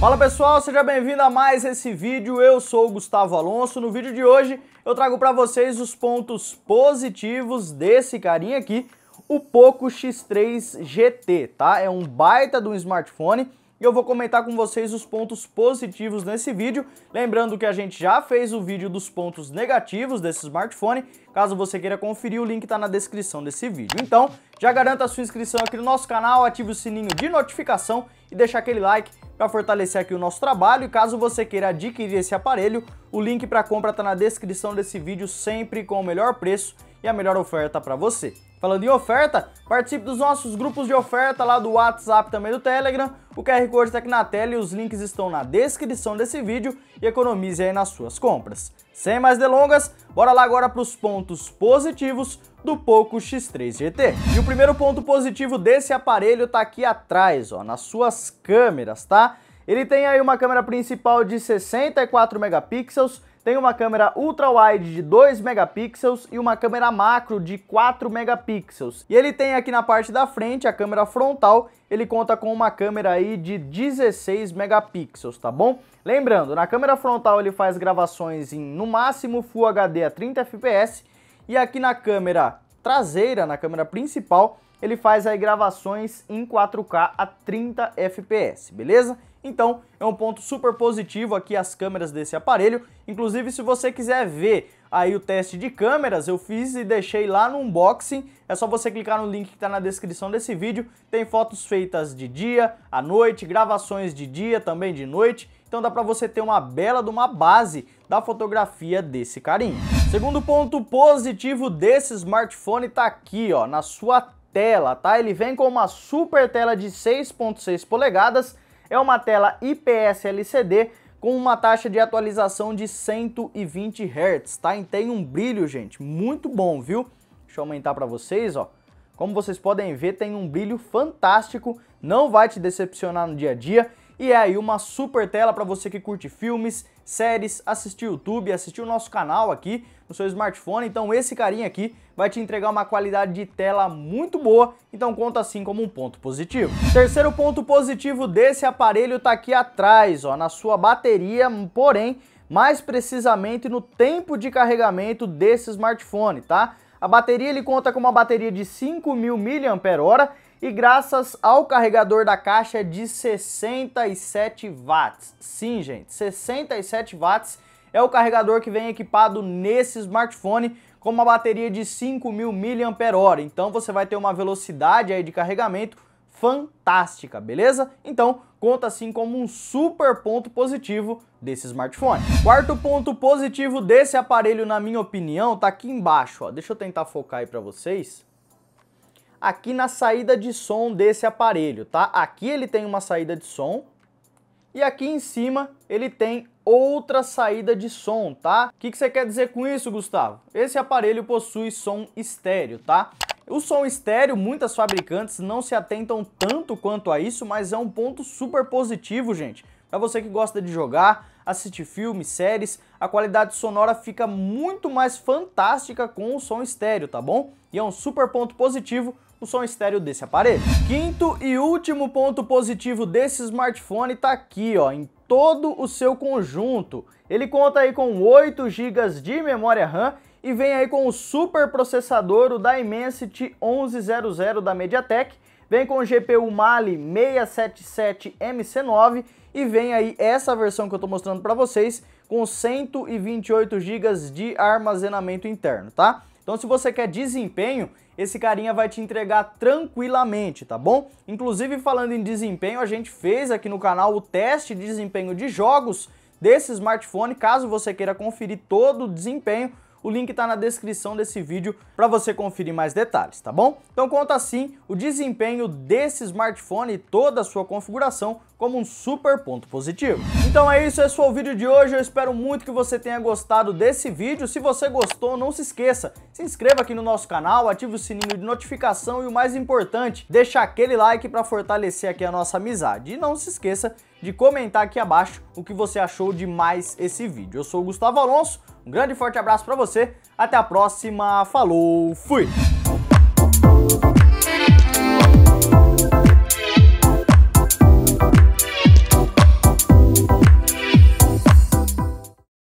Fala pessoal, seja bem-vindo a mais esse vídeo. Eu sou o Gustavo Alonso. No vídeo de hoje eu trago para vocês os pontos positivos desse carinha aqui, o Poco X3 GT, tá? É um baita de um smartphone e eu vou comentar com vocês os pontos positivos nesse vídeo. Lembrando que a gente já fez o vídeo dos pontos negativos desse smartphone. Caso você queira conferir, o link está na descrição desse vídeo. Então, já garanta a sua inscrição aqui no nosso canal, ative o sininho de notificação e deixa aquele like para fortalecer aqui o nosso trabalho. E caso você queira adquirir esse aparelho, o link para compra está na descrição desse vídeo, sempre com o melhor preço e a melhor oferta para você. Falando em oferta, participe dos nossos grupos de oferta lá do WhatsApp também do Telegram. O QR Code está aqui na tela e os links estão na descrição desse vídeo e economize aí nas suas compras. Sem mais delongas, bora lá agora para os pontos positivos do Poco X3 GT. E o primeiro ponto positivo desse aparelho está aqui atrás, ó, nas suas câmeras, tá? Ele tem aí uma câmera principal de 64 megapixels, tem uma câmera ultra-wide de 2 megapixels e uma câmera macro de 4 megapixels. E ele tem aqui na parte da frente a câmera frontal, ele conta com uma câmera aí de 16 megapixels, tá bom? Lembrando, na câmera frontal ele faz gravações em no máximo Full HD a 30 fps e aqui na câmera traseira, na câmera principal, ele faz aí gravações em 4K a 30 FPS, beleza? Então é um ponto super positivo aqui as câmeras desse aparelho, inclusive se você quiser ver aí o teste de câmeras, eu fiz e deixei lá no unboxing, é só você clicar no link que está na descrição desse vídeo, tem fotos feitas de dia, à noite, gravações de dia, também de noite, então dá para você ter uma bela de uma base da fotografia desse carinha. Segundo ponto positivo desse smartphone está aqui ó, na sua tela, tá? Ele vem com uma super tela de 6.6 polegadas, é uma tela IPS LCD com uma taxa de atualização de 120 Hz, tá? E tem um brilho, gente, muito bom, viu? Deixa eu aumentar para vocês, ó. Como vocês podem ver, tem um brilho fantástico, não vai te decepcionar no dia a dia e é aí uma super tela para você que curte filmes, séries, assistir YouTube, assistir o nosso canal aqui no seu smartphone. Então esse carinha aqui vai te entregar uma qualidade de tela muito boa, então conta assim como um ponto positivo. Terceiro ponto positivo desse aparelho está aqui atrás, ó, na sua bateria, porém, mais precisamente no tempo de carregamento desse smartphone, tá? A bateria ele conta com uma bateria de 5.000 mAh e graças ao carregador da caixa é de 67 watts. Sim, gente, 67 watts é o carregador que vem equipado nesse smartphone com uma bateria de 5.000 mAh. Então você vai ter uma velocidade aí de carregamento fantástica, beleza? Então conta assim como um super ponto positivo desse smartphone. Quarto ponto positivo desse aparelho, na minha opinião, tá aqui embaixo. Ó. Deixa eu tentar focar aí para vocês aqui na saída de som desse aparelho, tá? Aqui ele tem uma saída de som e aqui em cima ele tem outra saída de som, tá? O que, que você quer dizer com isso, Gustavo? Esse aparelho possui som estéreo, tá? O som estéreo, muitas fabricantes não se atentam tanto quanto a isso, mas é um ponto super positivo, gente. Para você que gosta de jogar, assistir filmes, séries, a qualidade sonora fica muito mais fantástica com o som estéreo, tá bom? E é um super ponto positivo o som estéreo desse aparelho. Quinto e último ponto positivo desse smartphone está aqui, ó, em todo o seu conjunto. Ele conta aí com 8 GB de memória RAM e vem aí com o super processador o da Dimensity 1100 da MediaTek, vem com o GPU Mali 677 MC9 e vem aí essa versão que eu estou mostrando para vocês com 128 GB de armazenamento interno, tá? Então se você quer desempenho, esse carinha vai te entregar tranquilamente, tá bom? Inclusive falando em desempenho, a gente fez aqui no canal o teste de desempenho de jogos desse smartphone, caso você queira conferir todo o desempenho, o link está na descrição desse vídeo para você conferir mais detalhes, tá bom? Então conta assim o desempenho desse smartphone e toda a sua configuração como um super ponto positivo. Então é isso, esse foi o vídeo de hoje, eu espero muito que você tenha gostado desse vídeo. Se você gostou, não se esqueça, se inscreva aqui no nosso canal, ative o sininho de notificação e o mais importante, deixa aquele like para fortalecer aqui a nossa amizade. E não se esqueça de comentar aqui abaixo o que você achou de mais esse vídeo. Eu sou o Gustavo Alonso, um grande e forte abraço para você. Até a próxima. Falou, fui!